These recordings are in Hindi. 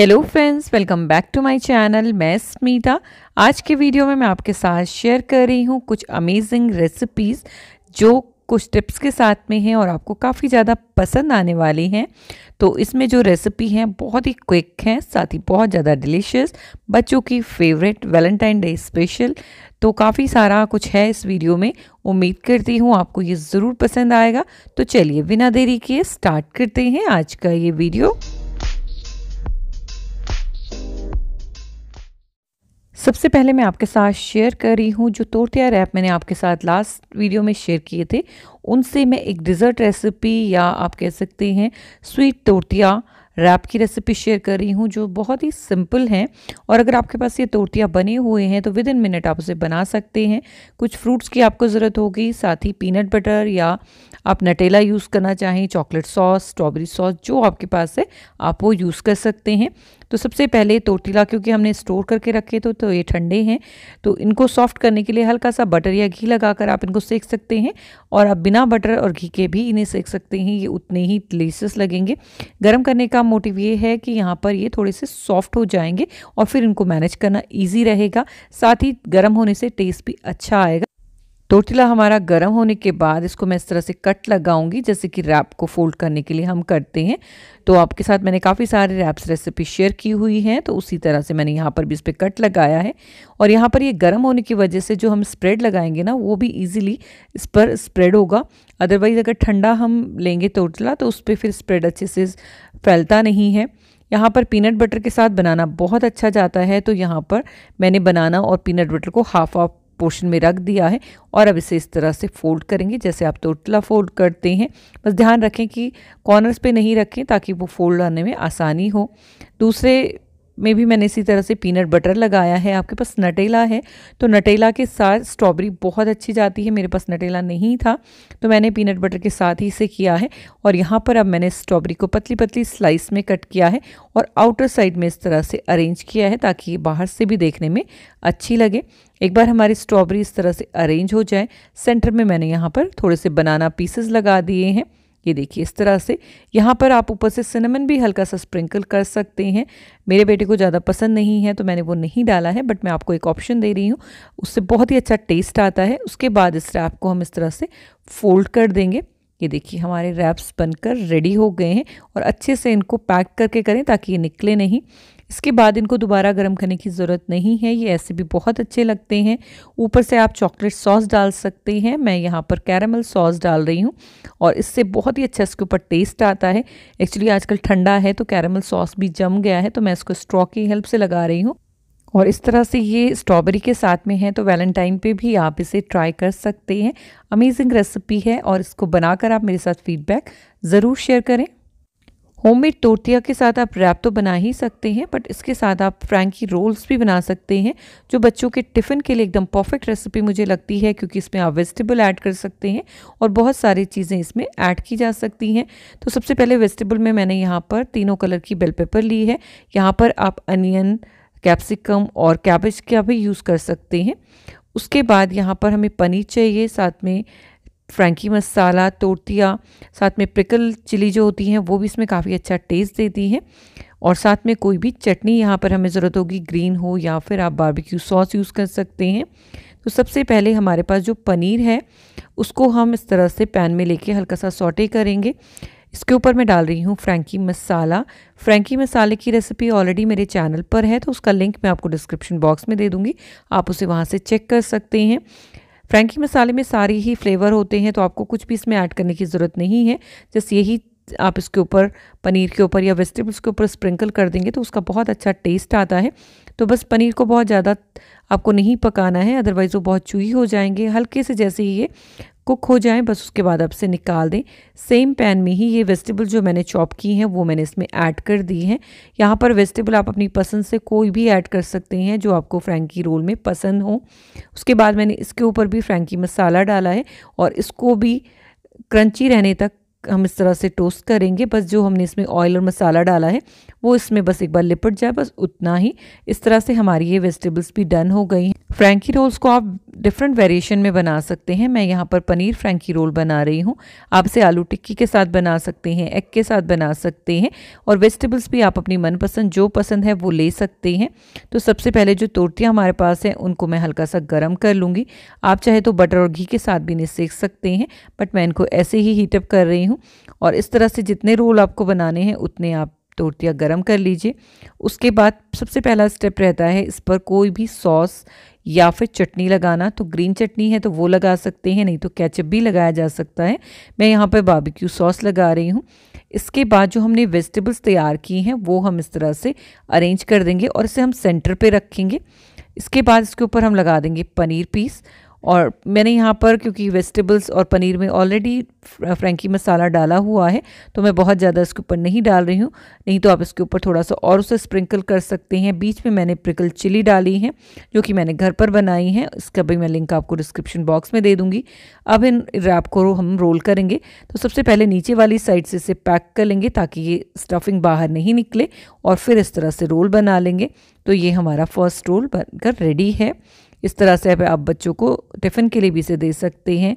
hello friends welcome back to my channel मैं स्मीता आज के वीडियो में मैं आपके साथ शेयर कर रही हूँ कुछ अमेजिंग रेसिपीज़ जो कुछ टिप्स के साथ में हैं और आपको काफ़ी ज़्यादा पसंद आने वाली हैं तो इसमें जो रेसिपी हैं बहुत ही क्विक हैं साथ ही बहुत ज़्यादा डिलीशियस बच्चों की फेवरेट वैलेंटाइन डे स्पेशल तो काफ़ी सारा कुछ है इस वीडियो में उम्मीद करती हूँ आपको ये ज़रूर पसंद आएगा तो चलिए बिना देरी किए स्टार्ट करते हैं आज का ये वीडियो सबसे पहले मैं आपके साथ शेयर कर रही हूँ जो तोर्तिया रैप मैंने आपके साथ लास्ट वीडियो में शेयर किए थे उनसे मैं एक डिज़र्ट रेसिपी या आप कह सकते हैं स्वीट तोर्तिया रैप की रेसिपी शेयर कर रही हूँ जो बहुत ही सिंपल हैं और अगर आपके पास ये तोर्तिया बने हुए हैं तो विद इन मिनट आप उसे बना सकते हैं कुछ फ्रूट्स की आपको ज़रूरत होगी साथ ही पीनट बटर या आप नटेला यूज़ करना चाहें चॉकलेट सॉस स्ट्रॉबेरी सॉस जो आपके पास है आप वो यूज़ कर सकते हैं तो सबसे पहले तोतीला क्योंकि हमने स्टोर करके रखे तो तो ये ठंडे हैं तो इनको सॉफ्ट करने के लिए हल्का सा बटर या घी लगाकर आप इनको सेक सकते हैं और आप बिना बटर और घी के भी इन्हें सेक सकते हैं ये उतने ही डिलीशियस लगेंगे गर्म करने का मोटिव ये है कि यहाँ पर ये थोड़े से सॉफ्ट हो जाएंगे और फिर इनको मैनेज करना ईजी रहेगा साथ ही गर्म होने से टेस्ट भी अच्छा आएगा टोटला हमारा गर्म होने के बाद इसको मैं इस तरह से कट लगाऊंगी जैसे कि रैप को फोल्ड करने के लिए हम करते हैं तो आपके साथ मैंने काफ़ी सारे रैप्स रेसिपी शेयर की हुई हैं तो उसी तरह से मैंने यहाँ पर भी इस पर कट लगाया है और यहाँ पर ये यह गर्म होने की वजह से जो हम स्प्रेड लगाएंगे ना वो भी ईजिली इस पर स्प्रेड होगा अदरवाइज़ अगर ठंडा हम लेंगे टोटला तो उस पर फिर स्प्रेड अच्छे से फैलता नहीं है यहाँ पर पीनट बटर के साथ बनाना बहुत अच्छा जाता है तो यहाँ पर मैंने बनाना और पीनट बटर को हाफ ऑफ पोर्शन में रख दिया है और अब इसे इस तरह से फोल्ड करेंगे जैसे आप तोटला फोल्ड करते हैं बस ध्यान रखें कि कॉर्नर्स पे नहीं रखें ताकि वो फोल्ड आने में आसानी हो दूसरे મેબી મેને ઇસી તરહ સે પીનટ બટર લગાયા હૈ આપકે પાસ નટેલા હે તો નટેલા કે સાથ સ્ટ્રોબેરી બહોત achhi જાતી હૈ મેરે પાસ નટેલા નહીં થા તો મેને પીનટ બટર કે સાથ હી ઇસે કિયા હૈ ઔર યહાં પર મેને સ્ટ્રોબેરી કો પતલી પતલી સ્લાઈસ મે કટ કિયા હૈ ઔર આઉટર સાઇડ મે ઇસ તરહ સે અરેન્જ કિયા હૈ તાકી બહાર સે ભી દેખને મે achhi લગે એક બાર હમારી સ્ટ્રોબેરી ઇસ તરહ સે અરેન્જ હો જાય સેન્ટર મે મેને યહાં પર થોડે સે બનાના પીસીસ લગા દિયે હૈ ये देखिए इस तरह से यहाँ पर आप ऊपर से सिनेमन भी हल्का सा स्प्रिंकल कर सकते हैं मेरे बेटे को ज़्यादा पसंद नहीं है तो मैंने वो नहीं डाला है बट मैं आपको एक ऑप्शन दे रही हूँ उससे बहुत ही अच्छा टेस्ट आता है उसके बाद इस रैप को हम इस तरह से फोल्ड कर देंगे ये देखिए हमारे रैप्स बनकर रेडी हो गए हैं और अच्छे से इनको पैक करके करें ताकि ये निकले नहीं इसके बाद इनको दोबारा गर्म करने की ज़रूरत नहीं है ये ऐसे भी बहुत अच्छे लगते हैं ऊपर से आप चॉकलेट सॉस डाल सकते हैं मैं यहाँ पर कैरमल सॉस डाल रही हूँ और इससे बहुत ही अच्छा इसके ऊपर टेस्ट आता है एक्चुअली आजकल ठंडा है तो कैरमल सॉस भी जम गया है तो मैं इसको स्ट्रॉ की हेल्प से लगा रही हूँ और इस तरह से ये स्ट्रॉबेरी के साथ में है तो वैलेंटाइन पे भी आप इसे ट्राई कर सकते हैं अमेजिंग रेसिपी है और इसको बनाकर आप मेरे साथ फीडबैक ज़रूर शेयर करें होममेड टोटिया के साथ आप रैप तो बना ही सकते हैं बट इसके साथ आप फ्रैंकी रोल्स भी बना सकते हैं जो बच्चों के टिफ़िन के लिए एकदम परफेक्ट रेसिपी मुझे लगती है क्योंकि इसमें आप वेजिटेबल ऐड कर सकते हैं और बहुत सारी चीज़ें इसमें ऐड की जा सकती हैं तो सबसे पहले वेजिटेबल में मैंने यहाँ पर तीनों कलर की बेल पेपर ली है यहाँ पर आप अनियन कैप्सिकम और कैबेज का भी यूज़ कर सकते हैं उसके बाद यहाँ पर हमें पनीर चाहिए साथ में फ्रेंकी मसाला तोतिया साथ में प्रिकल चिली जो होती हैं वो भी इसमें काफ़ी अच्छा टेस्ट देती हैं और साथ में कोई भी चटनी यहाँ पर हमें ज़रूरत होगी ग्रीन हो या फिर आप बारबेक्यू सॉस यूज़ कर सकते हैं तो सबसे पहले हमारे पास जो पनीर है उसको हम इस तरह से पैन में लेके हल्का सा सॉटे करेंगे इसके ऊपर मैं डाल रही हूँ फ्रेंकी मसाला फ्रेंकी मसाले की रेसिपी ऑलरेडी मेरे चैनल पर है तो उसका लिंक मैं आपको डिस्क्रिप्शन बॉक्स में दे दूँगी आप उसे वहाँ से चेक कर सकते हैं फ्रेंकी मसाले में सारे ही फ्लेवर होते हैं तो आपको कुछ भी इसमें ऐड करने की ज़रूरत नहीं है जस्ट यही आप इसके ऊपर पनीर के ऊपर या वेजिटेबल्स के ऊपर स्प्रिंकल कर देंगे तो उसका बहुत अच्छा टेस्ट आता है तो बस पनीर को बहुत ज़्यादा आपको नहीं पकाना है अदरवाइज़ वो बहुत चूही हो जाएंगे हल्के से जैसे ही ये कुक हो जाएं बस उसके बाद आप इसे निकाल दें सेम पैन में ही ये वेजिटेबल जो मैंने चॉप की हैं वो मैंने इसमें ऐड कर दी हैं यहाँ पर वेजिटेबल आप अपनी पसंद से कोई भी ऐड कर सकते हैं जो आपको फ्रेंकी रोल में पसंद हो उसके बाद मैंने इसके ऊपर भी फ्रेंकी मसाला डाला है और इसको भी क्रंची रहने तक हम इस तरह से टोस्ट करेंगे बस जो हमने इसमें ऑयल और मसाला डाला है वो इसमें बस एक बार लिपट जाए बस उतना ही इस तरह से हमारी ये वेजिटेबल्स भी डन हो गई हैं फ्रेंकी रोल्स को आप डिफरेंट वेरिएशन में बना सकते हैं मैं यहाँ पर पनीर फ्रेंकी रोल बना रही हूँ आप इसे आलू टिक्की के साथ बना सकते हैं एग के साथ बना सकते हैं और वेजिटेबल्स भी आप अपनी मनपसंद जो पसंद है वो ले सकते हैं तो सबसे पहले जो तोर्तियाँ हमारे पास हैं उनको मैं हल्का सा गर्म कर लूँगी आप चाहे तो बटर और घी के साथ भी इन्हें सेक सकते हैं बट मैं इनको ऐसे ही हीटअप कर रही हूँ और इस तरह से जितने रोल आपको बनाने हैं उतने आप तो गरम गर्म कर लीजिए उसके बाद सबसे पहला स्टेप रहता है इस पर कोई भी सॉस या फिर चटनी लगाना तो ग्रीन चटनी है तो वो लगा सकते हैं नहीं तो कैचअप भी लगाया जा सकता है मैं यहाँ पर बाबिक्यू सॉस लगा रही हूँ इसके बाद जो हमने वेजिटेबल्स तैयार की हैं वो हम इस तरह से अरेंज कर देंगे और इसे हम सेंटर पर रखेंगे इसके बाद इसके ऊपर हम लगा देंगे पनीर पीस और मैंने यहाँ पर क्योंकि वेजिटेबल्स और पनीर में ऑलरेडी फ्रेंकी मसाला डाला हुआ है तो मैं बहुत ज़्यादा इसके ऊपर नहीं डाल रही हूँ नहीं तो आप इसके ऊपर थोड़ा सा और उसे स्प्रिंकल कर सकते हैं बीच में मैंने प्रिकल चिली डाली है जो कि मैंने घर पर बनाई है इसका भी मैं लिंक आपको डिस्क्रिप्शन बॉक्स में दे दूँगी अब इन रैप को हम रोल करेंगे तो सबसे पहले नीचे वाली साइड से इसे पैक कर लेंगे ताकि ये स्टफिंग बाहर नहीं निकले और फिर इस तरह से रोल बना लेंगे तो ये हमारा फर्स्ट रोल बनकर रेडी है इस तरह से आप बच्चों को टिफ़िन के लिए भी इसे दे सकते हैं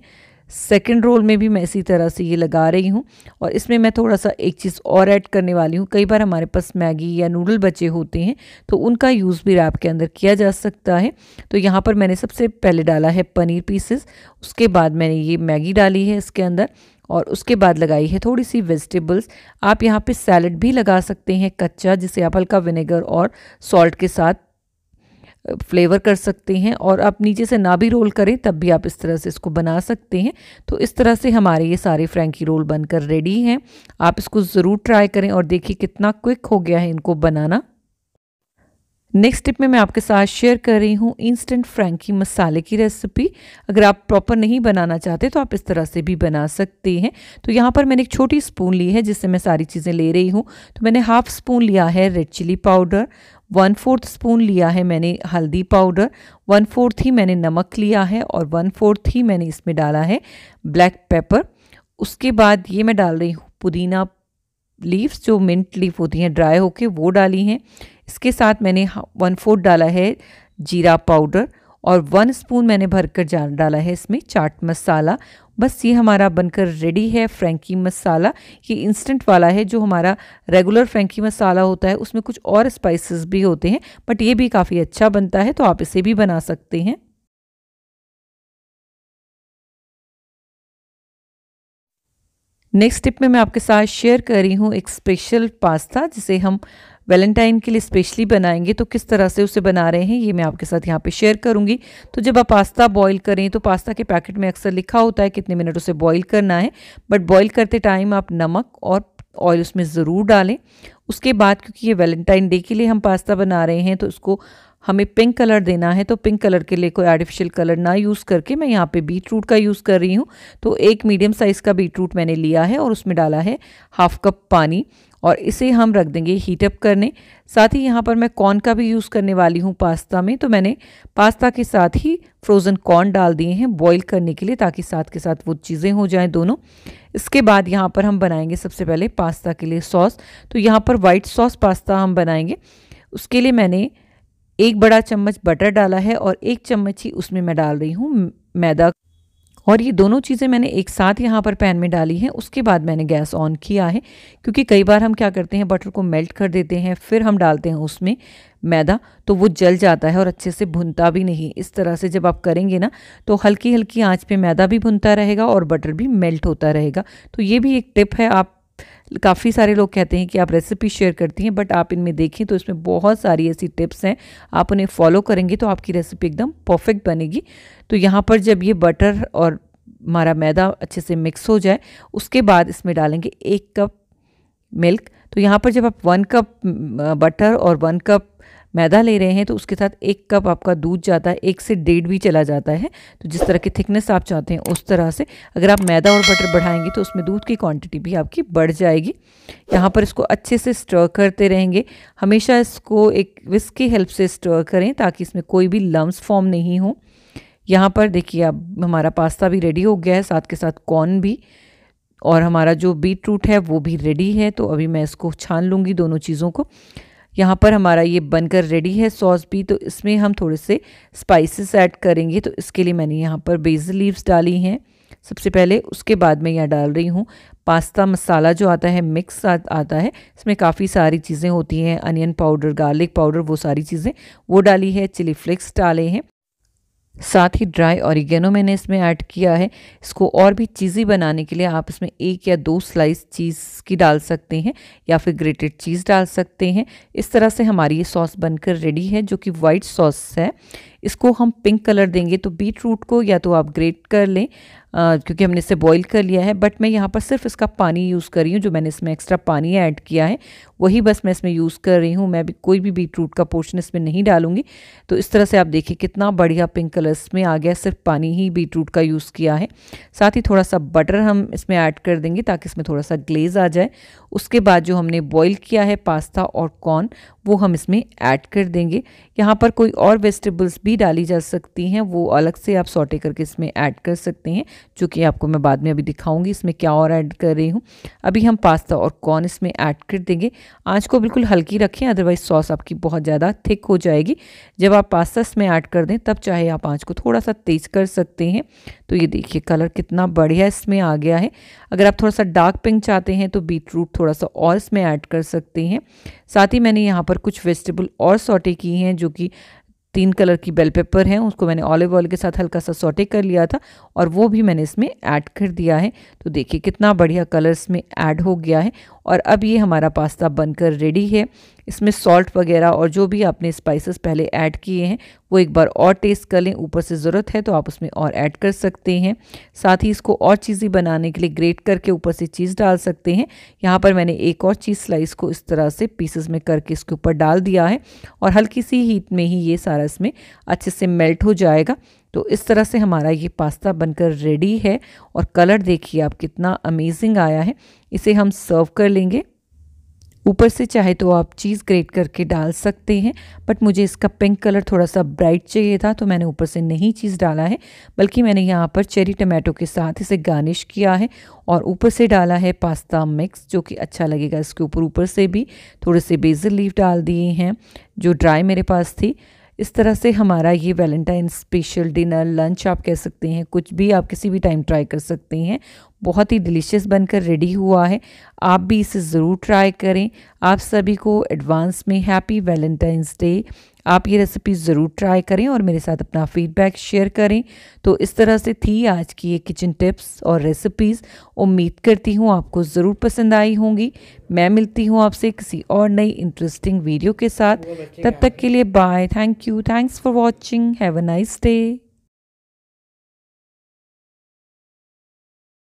सेकेंड रोल में भी मैं इसी तरह से ये लगा रही हूँ और इसमें मैं थोड़ा सा एक चीज़ और ऐड करने वाली हूँ कई बार हमारे पास मैगी या नूडल बचे होते हैं तो उनका यूज़ भी रैप के अंदर किया जा सकता है तो यहाँ पर मैंने सबसे पहले डाला है पनीर पीसेस उसके बाद मैंने ये मैगी डाली है इसके अंदर और उसके बाद लगाई है थोड़ी सी वेजिटेबल्स आप यहाँ पर सैलड भी लगा सकते हैं कच्चा जिसे आप हल्का विनेगर और सॉल्ट के साथ फ्लेवर कर सकते हैं और आप नीचे से ना भी रोल करें तब भी आप इस तरह से इसको बना सकते हैं तो इस तरह से हमारे ये सारे फ्रेंकी रोल बनकर रेडी हैं आप इसको ज़रूर ट्राई करें और देखिए कितना क्विक हो गया है इनको बनाना नेक्स्ट टिप में मैं आपके साथ शेयर कर रही हूँ इंस्टेंट फ्रैंकी मसाले की रेसिपी अगर आप प्रॉपर नहीं बनाना चाहते तो आप इस तरह से भी बना सकते हैं तो यहाँ पर मैंने एक छोटी स्पून ली है जिससे मैं सारी चीज़ें ले रही हूँ तो मैंने हाफ स्पून लिया है red chili powder one fourth spoon लिया है मैंने हल्दी पाउडर वन फोर्थ ही मैंने नमक लिया है और वन फोर्थ ही मैंने इसमें डाला है ब्लैक पेपर उसके बाद ये मैं डाल रही हूँ पुदीना लीव्स जो मिंट लीफ होती हैं ड्राई होके वो डाली हैं इसके साथ मैंने वन फोर्थ डाला है जीरा पाउडर और वन स्पून मैंने भरकर डाला है इसमें चाट मसाला बस ये हमारा बनकर रेडी है फ्रेंकी मसाला ये इंस्टेंट वाला है जो हमारा रेगुलर फ्रेंकी मसाला होता है उसमें कुछ और स्पाइसेस भी होते हैं बट ये भी काफ़ी अच्छा बनता है तो आप इसे भी बना सकते हैं नेक्स्ट टिप में मैं आपके साथ शेयर कर रही हूँ एक स्पेशल पास्ता जिसे हम वैलेंटाइन के लिए स्पेशली बनाएंगे तो किस तरह से उसे बना रहे हैं ये मैं आपके साथ यहाँ पे शेयर करूँगी तो जब आप पास्ता बॉईल करें तो पास्ता के पैकेट में अक्सर लिखा होता है कितने मिनट उसे बॉईल करना है बट बॉईल करते टाइम आप नमक और ऑयल उसमें ज़रूर डालें उसके बाद क्योंकि ये वैलेंटाइन डे के लिए हम पास्ता बना रहे हैं तो उसको हमें पिंक कलर देना है तो पिंक कलर के लिए कोई आर्टिफिशियल कलर ना यूज़ करके मैं यहाँ पे बीट रूट का यूज़ कर रही हूँ तो एक मीडियम साइज़ का बीट रूट मैंने लिया है और उसमें डाला है हाफ कप पानी और इसे हम रख देंगे हीटअप करने साथ ही यहाँ पर मैं कॉर्न का भी यूज़ करने वाली हूँ पास्ता में तो मैंने पास्ता के साथ ही फ्रोज़न कॉर्न डाल दिए हैं बॉईल करने के लिए ताकि साथ के साथ वो चीज़ें हो जाएं दोनों इसके बाद यहाँ पर हम बनाएंगे सबसे पहले पास्ता के लिए सॉस तो यहाँ पर वाइट सॉस पास्ता हम बनाएंगे उसके लिए मैंने एक बड़ा चम्मच बटर डाला है और एक चम्मच ही उसमें मैं डाल रही हूँ मैदा और ये दोनों चीज़ें मैंने एक साथ यहाँ पर पैन में डाली हैं उसके बाद मैंने गैस ऑन किया है क्योंकि कई बार हम क्या करते हैं बटर को मेल्ट कर देते हैं फिर हम डालते हैं उसमें मैदा तो वो जल जाता है और अच्छे से भुनता भी नहीं इस तरह से जब आप करेंगे ना तो हल्की हल्की आंच पे मैदा भी भुनता रहेगा और बटर भी मेल्ट होता रहेगा तो ये भी एक टिप है आप काफ़ी सारे लोग कहते हैं कि आप रेसिपी शेयर करती हैं बट आप इनमें देखें तो इसमें बहुत सारी ऐसी टिप्स हैं आप उन्हें फॉलो करेंगे तो आपकी रेसिपी एकदम परफेक्ट बनेगी तो यहाँ पर जब ये बटर और हमारा मैदा अच्छे से मिक्स हो जाए उसके बाद इसमें डालेंगे एक कप मिल्क तो यहाँ पर जब आप वन कप बटर और वन कप मैदा ले रहे हैं तो उसके साथ एक कप आपका दूध जाता है एक से डेढ़ भी चला जाता है तो जिस तरह की थिकनेस आप चाहते हैं उस तरह से अगर आप मैदा और बटर बढ़ाएंगे तो उसमें दूध की क्वांटिटी भी आपकी बढ़ जाएगी यहाँ पर इसको अच्छे से स्टर करते रहेंगे हमेशा इसको एक विस्क की हेल्प से स्टर करें ताकि इसमें कोई भी लम्ब फॉर्म नहीं हो यहाँ पर देखिए अब हमारा पास्ता भी रेडी हो गया है साथ के साथ कॉर्न भी और हमारा जो बीट रूट है वो भी रेडी है तो अभी मैं इसको छान लूँगी दोनों चीज़ों को यहाँ पर हमारा ये बनकर रेडी है सॉस भी तो इसमें हम थोड़े से स्पाइसेस ऐड करेंगे तो इसके लिए मैंने यहाँ पर बेजल लीव्स डाली हैं सबसे पहले उसके बाद मैं यहाँ डाल रही हूँ पास्ता मसाला जो आता है मिक्स आ, आता है इसमें काफ़ी सारी चीज़ें होती हैं अनियन पाउडर गार्लिक पाउडर वो सारी चीज़ें वो डाली है चिली फ्लेक्स डाले हैं साथ ही ड्राई ऑरिगेनो मैंने इसमें ऐड किया है इसको और भी चीज़ी बनाने के लिए आप इसमें एक या दो स्लाइस चीज़ की डाल सकते हैं या फिर ग्रेटेड चीज़ डाल सकते हैं इस तरह से हमारी ये सॉस बनकर रेडी है जो कि वाइट सॉस है इसको हम पिंक कलर देंगे तो बीट रूट को या तो आप ग्रेट कर लें आ, क्योंकि हमने इसे बॉईल कर लिया है बट मैं यहाँ पर सिर्फ इसका पानी यूज़ कर रही हूँ जो मैंने इसमें एक्स्ट्रा पानी ऐड किया है वही बस मैं इसमें यूज़ कर रही हूँ मैं भी कोई भी बीट रूट का पोर्शन इसमें नहीं डालूंगी तो इस तरह से आप देखिए कितना बढ़िया पिंक कलर इसमें आ गया सिर्फ पानी ही बीट रूट का यूज़ किया है साथ ही थोड़ा सा बटर हम इसमें ऐड कर देंगे ताकि इसमें थोड़ा सा ग्लेज आ जाए उसके बाद जो हमने बॉयल किया है पास्ता और कॉर्न वो हम इसमें ऐड कर देंगे यहाँ पर कोई और वेजिटेबल्स भी डाली जा सकती हैं वो अलग से आप सॉटे करके इसमें ऐड कर सकते हैं जो कि आपको मैं बाद में अभी दिखाऊंगी इसमें क्या और ऐड कर रही हूँ अभी हम पास्ता और कॉर्न इसमें ऐड कर देंगे आँच को बिल्कुल हल्की रखें अदरवाइज सॉस आपकी बहुत ज़्यादा थिक हो जाएगी जब आप पास्ता इसमें ऐड कर दें तब चाहे आप आँच को थोड़ा सा तेज़ कर सकते हैं तो ये देखिए कलर कितना बढ़िया इसमें आ गया है अगर आप थोड़ा सा डार्क पिंक चाहते हैं तो बीट रूट थोड़ा सा और इसमें ऐड कर सकते हैं साथ ही मैंने यहाँ पर पर कुछ वेजिटेबल और सोटे की हैं जो कि तीन कलर की बेल पेपर है उसको मैंने ऑलिव ऑयल के साथ हल्का सा सोटे कर लिया था और वो भी मैंने इसमें ऐड कर दिया है तो देखिए कितना बढ़िया कलर्स में ऐड हो गया है और अब ये हमारा पास्ता बनकर रेडी है इसमें सॉल्ट वगैरह और जो भी आपने स्पाइसेस पहले ऐड किए हैं वो एक बार और टेस्ट कर लें ऊपर से ज़रूरत है तो आप उसमें और ऐड कर सकते हैं साथ ही इसको और चीज़ें बनाने के लिए ग्रेट करके ऊपर से चीज़ डाल सकते हैं यहाँ पर मैंने एक और चीज़ स्लाइस को इस तरह से पीसेस में करके इसके ऊपर डाल दिया है और हल्की सी हीट में ही ये सारा इसमें अच्छे से मेल्ट हो जाएगा तो इस तरह से हमारा ये पास्ता बनकर रेडी है और कलर देखिए आप कितना अमेजिंग आया है इसे हम सर्व कर लेंगे ऊपर से चाहे तो आप चीज़ ग्रेट करके डाल सकते हैं बट मुझे इसका पिंक कलर थोड़ा सा ब्राइट चाहिए था तो मैंने ऊपर से नहीं चीज़ डाला है बल्कि मैंने यहाँ पर चेरी टमाटो के साथ इसे गार्निश किया है और ऊपर से डाला है पास्ता मिक्स जो कि अच्छा लगेगा इसके ऊपर ऊपर से भी थोड़े से बेजल लीफ डाल दिए हैं जो ड्राई मेरे पास थी इस तरह से हमारा ये वैलेंटाइन स्पेशल डिनर लंच आप कह सकते हैं कुछ भी आप किसी भी टाइम ट्राई कर सकते हैं बहुत ही डिलीशियस बनकर रेडी हुआ है आप भी इसे ज़रूर ट्राई करें आप सभी को एडवांस में हैप्पी वैलेंटाइंस डे आप ये रेसिपी ज़रूर ट्राई करें और मेरे साथ अपना फीडबैक शेयर करें तो इस तरह से थी आज की ये किचन टिप्स और रेसिपीज़ उम्मीद करती हूँ आपको ज़रूर पसंद आई होंगी मैं मिलती हूँ आपसे किसी और नई इंटरेस्टिंग वीडियो के साथ तब तक के लिए bye thank you thanks for watching have a nice day